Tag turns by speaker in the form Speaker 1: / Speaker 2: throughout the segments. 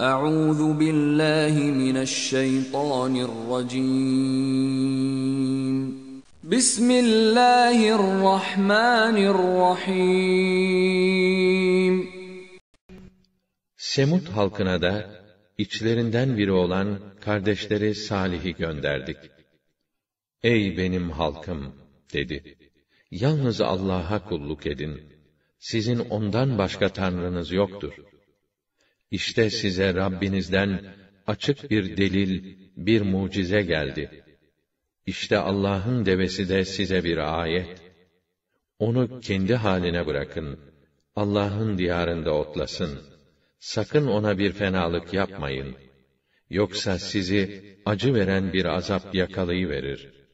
Speaker 1: Euzu billahi mineşşeytanirracim. Bismillahirrahmanirrahim. Semut halkına da içlerinden biri olan kardeşleri Salih'i gönderdik. Ey benim halkım dedi. Yalnız Allah'a kulluk edin. Sizin ondan başka tanrınız yoktur.'' İşte size Rabbinizden açık bir delil, bir mucize geldi. İşte Allah'ın devesi de size bir ayet. Onu kendi haline bırakın. Allah'ın diyarında otlasın. Sakın ona bir fenalık yapmayın. Yoksa sizi acı veren bir azap yakalayıverir.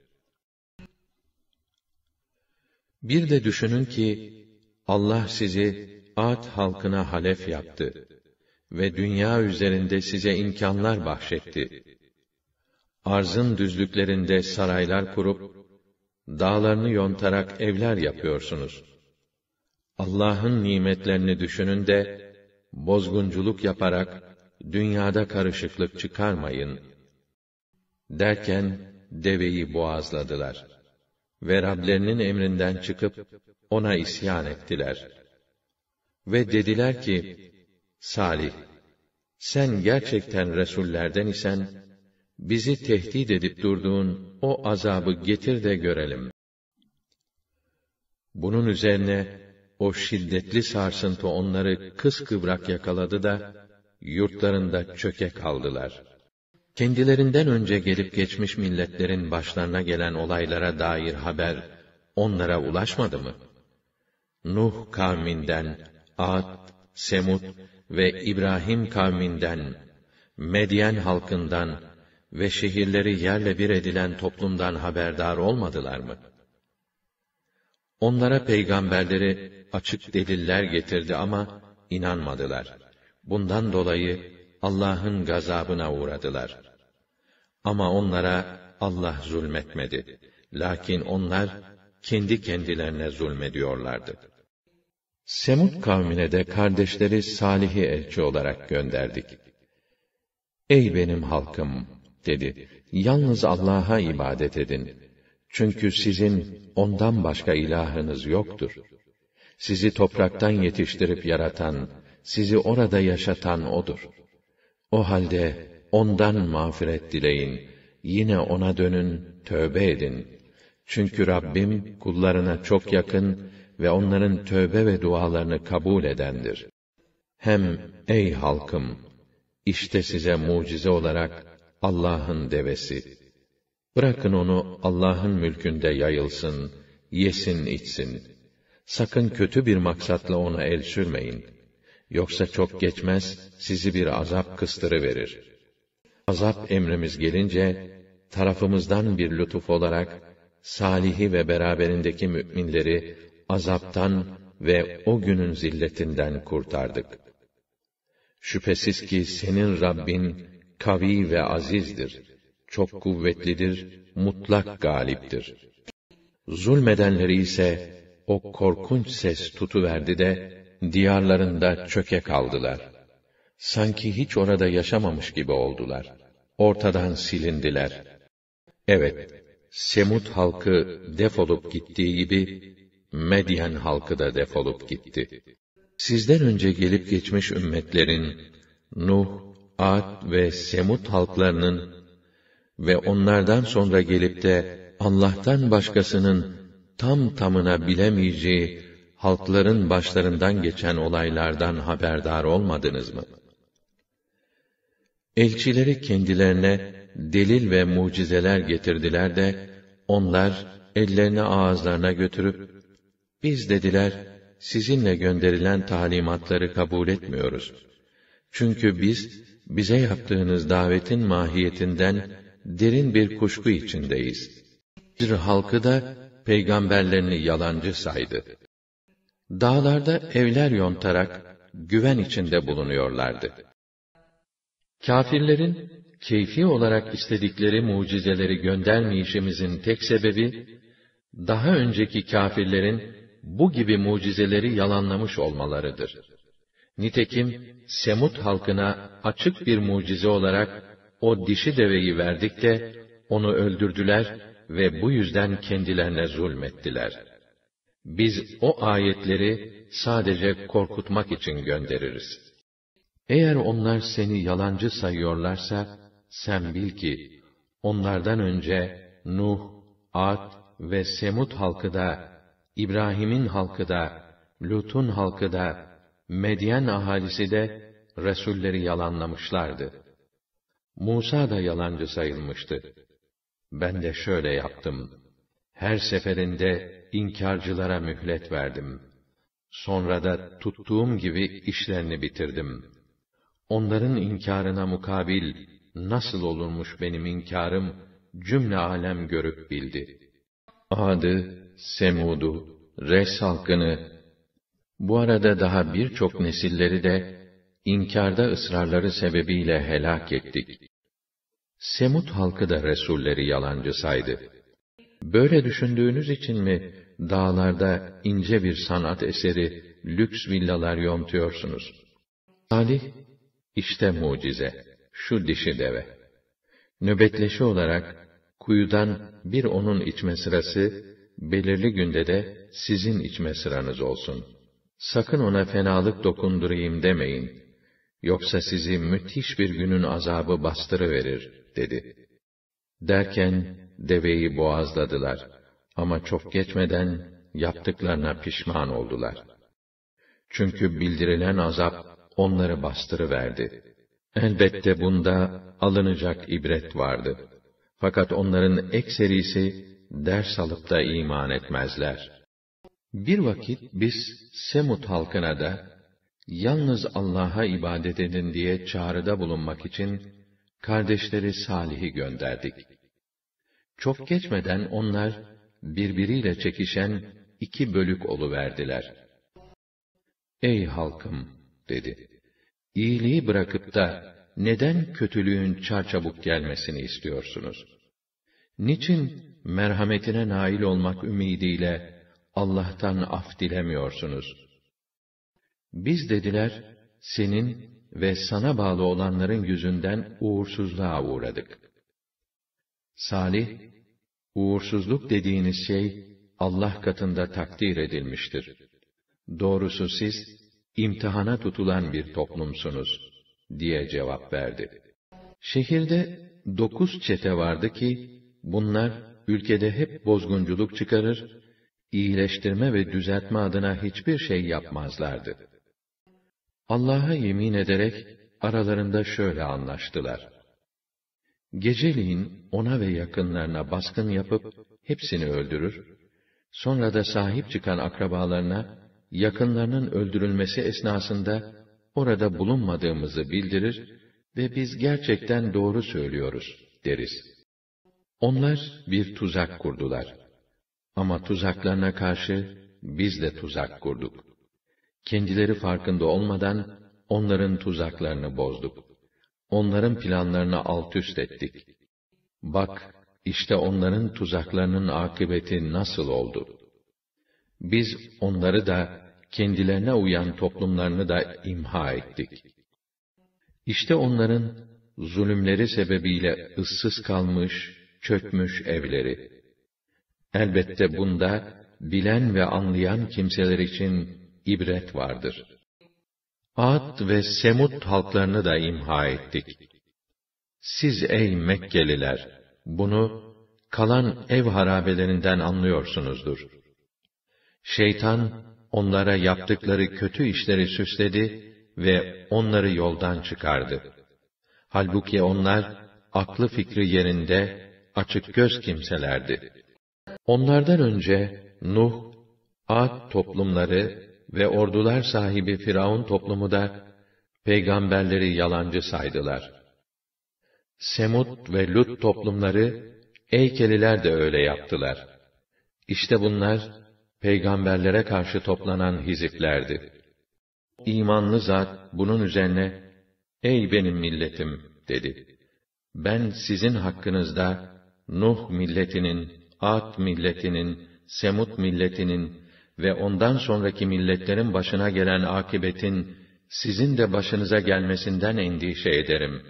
Speaker 1: Bir de düşünün ki Allah sizi Ad halkına halef yaptı ve dünya üzerinde size imkanlar bahşetti. Arzın düzlüklerinde saraylar kurup, dağlarını yontarak evler yapıyorsunuz. Allah'ın nimetlerini düşünün de, bozgunculuk yaparak, dünyada karışıklık çıkarmayın. Derken, deveyi boğazladılar. Ve Rablerinin emrinden çıkıp, ona isyan ettiler. Ve dediler ki, Salih, sen gerçekten resullerden isen, bizi tehdit edip durduğun o azabı getir de görelim. Bunun üzerine o şiddetli sarsıntı onları kıskıvrak yakaladı da yurtlarında çöke kaldılar. Kendilerinden önce gelip geçmiş milletlerin başlarına gelen olaylara dair haber onlara ulaşmadı mı? Nuh kavminden, Ad, Semud ve İbrahim kavminden, Medyen halkından ve şehirleri yerle bir edilen toplumdan haberdar olmadılar mı? Onlara peygamberleri açık deliller getirdi ama inanmadılar. Bundan dolayı Allah'ın gazabına uğradılar. Ama onlara Allah zulmetmedi. Lakin onlar kendi kendilerine zulmediyorlardı. Semud kavmine de kardeşleri Salih'i elçi olarak gönderdik. Ey benim halkım! dedi. Yalnız Allah'a ibadet edin. Çünkü sizin ondan başka ilahınız yoktur. Sizi topraktan yetiştirip yaratan, sizi orada yaşatan O'dur. O halde ondan mağfiret dileyin. Yine O'na dönün, tövbe edin. Çünkü Rabbim kullarına çok yakın, ve onların tövbe ve dualarını kabul edendir. Hem ey halkım, işte size mucize olarak Allah'ın devesi. Bırakın onu Allah'ın mülkünde yayılsın, yesin içsin. Sakın kötü bir maksatla ona el sürmeyin. Yoksa çok geçmez, sizi bir azap kıstırıverir. Azap emrimiz gelince, tarafımızdan bir lütuf olarak, salihi ve beraberindeki müminleri azaptan ve o günün zilletinden kurtardık. Şüphesiz ki senin Rabbin kavi ve azizdir. Çok kuvvetlidir, mutlak galiptir. Zulmedenleri ise o korkunç ses tutuverdi de diyarlarında çöke kaldılar. Sanki hiç orada yaşamamış gibi oldular. Ortadan silindiler. Evet, Semut halkı defolup gittiği gibi Medyen halkı da defolup gitti. Sizden önce gelip geçmiş ümmetlerin, Nuh, Ad ve Semud halklarının ve onlardan sonra gelip de Allah'tan başkasının tam tamına bilemeyeceği halkların başlarından geçen olaylardan haberdar olmadınız mı? Elçileri kendilerine delil ve mucizeler getirdiler de onlar ellerini ağızlarına götürüp biz dediler, sizinle gönderilen talimatları kabul etmiyoruz. Çünkü biz, bize yaptığınız davetin mahiyetinden derin bir kuşku içindeyiz. Bir halkı da peygamberlerini yalancı saydı. Dağlarda evler yontarak güven içinde bulunuyorlardı. Kafirlerin keyfi olarak istedikleri mucizeleri göndermeyişimizin tek sebebi daha önceki kafirlerin bu gibi mucizeleri yalanlamış olmalarıdır. Nitekim Semut halkına açık bir mucize olarak o dişi deveyi verdik de onu öldürdüler ve bu yüzden kendilerine zulmettiler. Biz o ayetleri sadece korkutmak için göndeririz. Eğer onlar seni yalancı sayıyorlarsa, sen bil ki, onlardan önce Nuh, Ad ve Semut halkı da İbrahim'in halkı da, Lut'un halkı da, Medyen ahalisi de resulleri yalanlamışlardı. Musa da yalancı sayılmıştı. Ben de şöyle yaptım. Her seferinde inkarcılara mühlet verdim. Sonra da tuttuğum gibi işlerini bitirdim. Onların inkarına mukabil nasıl olurmuş benim inkarım cümle alem görüp bildi.'' Ad'ı, Semud'u, Res halkını, bu arada daha birçok nesilleri de inkarda ısrarları sebebiyle helak ettik. Semud halkı da Resulleri yalancı saydı. Böyle düşündüğünüz için mi dağlarda ince bir sanat eseri, lüks villalar yontuyorsunuz? Salih, işte mucize, şu dişi deve. Nöbetleşi olarak kuyudan bir onun içme sırası, belirli günde de sizin içme sıranız olsun. Sakın ona fenalık dokundurayım demeyin. Yoksa sizi müthiş bir günün azabı bastırıverir, dedi. Derken, deveyi boğazladılar. Ama çok geçmeden, yaptıklarına pişman oldular. Çünkü bildirilen azap, onları bastırıverdi. Elbette bunda alınacak ibret vardı.'' Fakat onların ekserisi ders alıp da iman etmezler. Bir vakit biz Semut halkına da yalnız Allah'a ibadet edin diye çağrıda bulunmak için kardeşleri Salih'i gönderdik. Çok geçmeden onlar birbiriyle çekişen iki bölük olu verdiler. Ey halkım dedi. İyiliği bırakıp da neden kötülüğün çarçabuk gelmesini istiyorsunuz? Niçin merhametine nail olmak ümidiyle Allah'tan af dilemiyorsunuz? Biz dediler, senin ve sana bağlı olanların yüzünden uğursuzluğa uğradık. Salih, uğursuzluk dediğiniz şey, Allah katında takdir edilmiştir. Doğrusu siz, imtihana tutulan bir toplumsunuz.'' diye cevap verdi. Şehirde dokuz çete vardı ki, bunlar ülkede hep bozgunculuk çıkarır, iyileştirme ve düzeltme adına hiçbir şey yapmazlardı. Allah'a yemin ederek aralarında şöyle anlaştılar. Geceliğin ona ve yakınlarına baskın yapıp hepsini öldürür, sonra da sahip çıkan akrabalarına yakınlarının öldürülmesi esnasında orada bulunmadığımızı bildirir ve biz gerçekten doğru söylüyoruz deriz. Onlar bir tuzak kurdular. Ama tuzaklarına karşı biz de tuzak kurduk. Kendileri farkında olmadan onların tuzaklarını bozduk. Onların planlarını alt üst ettik. Bak, işte onların tuzaklarının akıbeti nasıl oldu. Biz onları da kendilerine uyan toplumlarını da imha ettik. İşte onların zulümleri sebebiyle ıssız kalmış, çökmüş evleri. Elbette bunda bilen ve anlayan kimseler için ibret vardır. Ad ve Semud halklarını da imha ettik. Siz ey Mekkeliler, bunu kalan ev harabelerinden anlıyorsunuzdur. Şeytan onlara yaptıkları kötü işleri süsledi ve onları yoldan çıkardı. Halbuki onlar aklı fikri yerinde açık göz kimselerdi. Onlardan önce Nuh, Ad toplumları ve ordular sahibi Firavun toplumu da peygamberleri yalancı saydılar. Semut ve Lut toplumları Eykeliler de öyle yaptılar. İşte bunlar peygamberlere karşı toplanan hiziplerdi. İmanlı zat bunun üzerine, Ey benim milletim! dedi. Ben sizin hakkınızda, Nuh milletinin, Ad milletinin, Semut milletinin ve ondan sonraki milletlerin başına gelen akibetin, sizin de başınıza gelmesinden endişe ederim.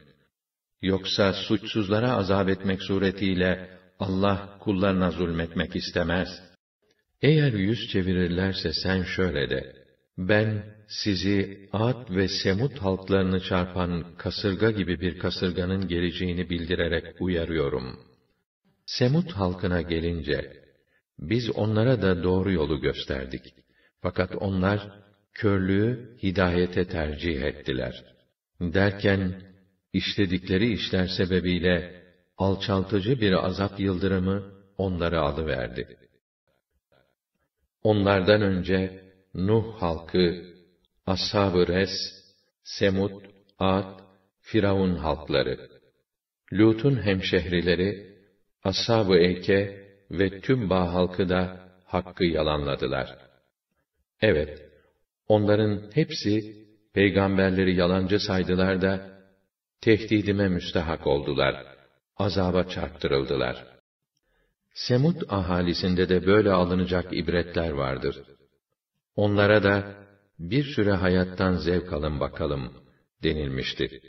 Speaker 1: Yoksa suçsuzlara azap etmek suretiyle, Allah kullarına zulmetmek istemez.'' Eğer yüz çevirirlerse sen şöyle de, ben sizi Ad ve Semut halklarını çarpan kasırga gibi bir kasırganın geleceğini bildirerek uyarıyorum. Semut halkına gelince, biz onlara da doğru yolu gösterdik. Fakat onlar, körlüğü hidayete tercih ettiler. Derken, işledikleri işler sebebiyle, alçaltıcı bir azap yıldırımı onları alıverdi.'' Onlardan önce Nuh halkı, Ashab-ı Res, Semud, Ad, Firavun halkları, Lut'un hemşehrileri, Ashab-ı Eke ve tüm Bağ halkı da hakkı yalanladılar. Evet, onların hepsi peygamberleri yalancı saydılar da tehdidime müstehak oldular, azaba çarptırıldılar.'' Semut ahalisinde de böyle alınacak ibretler vardır. Onlara da bir süre hayattan zevk alın bakalım denilmiştir.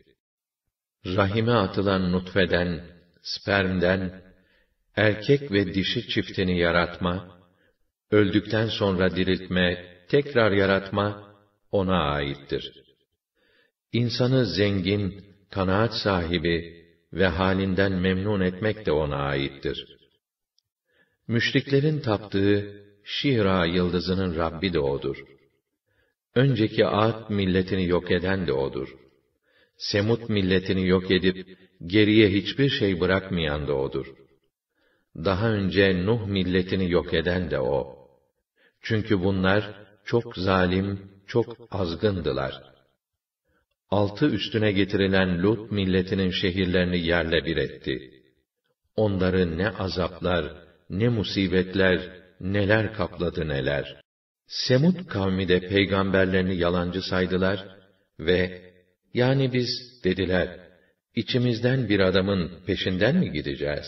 Speaker 1: Rahime atılan nutfeden, spermden, erkek ve dişi çiftini yaratma, öldükten sonra diriltme, tekrar yaratma ona aittir. İnsanı zengin, kanaat sahibi ve halinden memnun etmek de ona aittir.'' Müşriklerin taptığı Şihra yıldızının Rabbi de O'dur. Önceki Ad milletini yok eden de O'dur. Semut milletini yok edip, geriye hiçbir şey bırakmayan da O'dur. Daha önce Nuh milletini yok eden de O. Çünkü bunlar çok zalim, çok azgındılar. Altı üstüne getirilen Lut milletinin şehirlerini yerle bir etti. Onları ne azaplar, ne musibetler, neler kapladı neler. Semud kavmi de peygamberlerini yalancı saydılar ve yani biz dediler, içimizden bir adamın peşinden mi gideceğiz?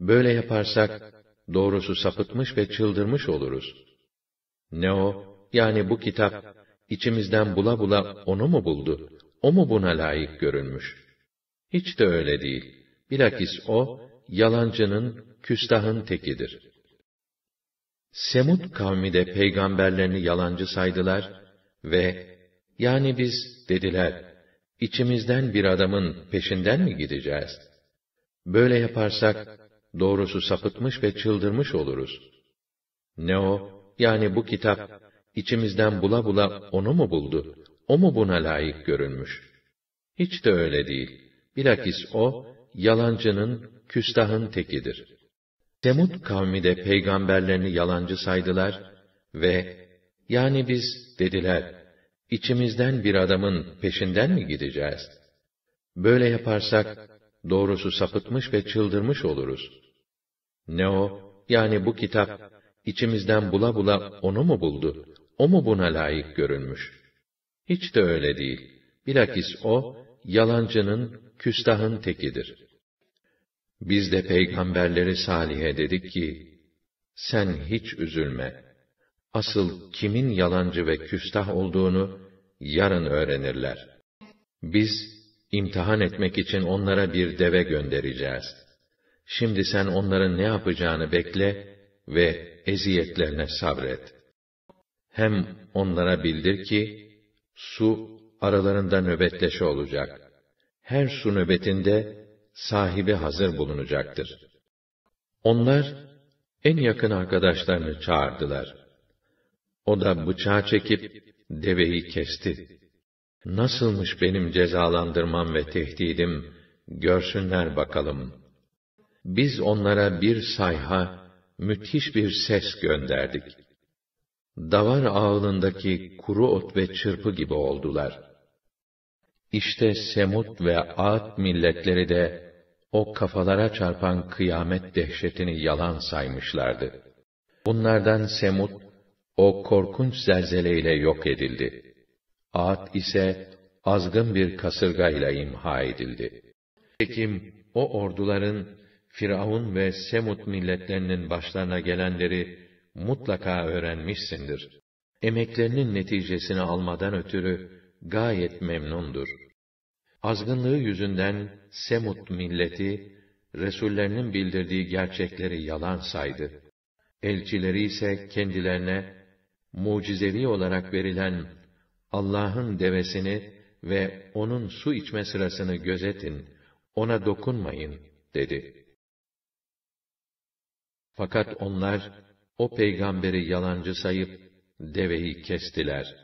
Speaker 1: Böyle yaparsak doğrusu sapıtmış ve çıldırmış oluruz. Ne o? Yani bu kitap içimizden bula bula onu mu buldu? O mu buna layık görülmüş? Hiç de öyle değil. Bilakis o, yalancının, küstahın tekidir. Semud kavmi de peygamberlerini yalancı saydılar ve yani biz dediler, içimizden bir adamın peşinden mi gideceğiz? Böyle yaparsak doğrusu sapıtmış ve çıldırmış oluruz. Ne o, yani bu kitap, içimizden bula bula onu mu buldu, o mu buna layık görünmüş? Hiç de öyle değil. Bilakis o, yalancının, küstahın tekidir. Semud kavmi de peygamberlerini yalancı saydılar ve yani biz dediler, içimizden bir adamın peşinden mi gideceğiz? Böyle yaparsak doğrusu sapıtmış ve çıldırmış oluruz. Ne o, yani bu kitap, içimizden bula bula onu mu buldu, o mu buna layık görünmüş? Hiç de öyle değil. Bilakis o, yalancının, küstahın tekidir.'' Biz de peygamberleri Salih'e dedik ki, sen hiç üzülme. Asıl kimin yalancı ve küstah olduğunu yarın öğrenirler. Biz imtihan etmek için onlara bir deve göndereceğiz. Şimdi sen onların ne yapacağını bekle ve eziyetlerine sabret. Hem onlara bildir ki, su aralarında nöbetleşe olacak. Her su nöbetinde, sahibi hazır bulunacaktır. Onlar, en yakın arkadaşlarını çağırdılar. O da bıçağı çekip, deveyi kesti. Nasılmış benim cezalandırmam ve tehdidim, görsünler bakalım. Biz onlara bir sayha, müthiş bir ses gönderdik. Davar ağlındaki kuru ot ve çırpı gibi oldular.'' İşte Semut ve Ad milletleri de o kafalara çarpan kıyamet dehşetini yalan saymışlardı. Bunlardan Semut o korkunç zelzeleyle yok edildi. Ad ise azgın bir kasırgayla imha edildi. Ekim o orduların Firavun ve Semut milletlerinin başlarına gelenleri mutlaka öğrenmişsindir. Emeklerinin neticesini almadan ötürü gayet memnundur azgınlığı yüzünden Semut milleti, Resullerinin bildirdiği gerçekleri yalan saydı. Elçileri ise kendilerine, mucizevi olarak verilen Allah'ın devesini ve onun su içme sırasını gözetin, ona dokunmayın, dedi. Fakat onlar, o peygamberi yalancı sayıp, deveyi kestiler.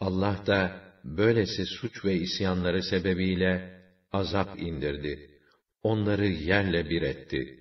Speaker 1: Allah da, böylesi suç ve isyanları sebebiyle azap indirdi. Onları yerle bir etti.''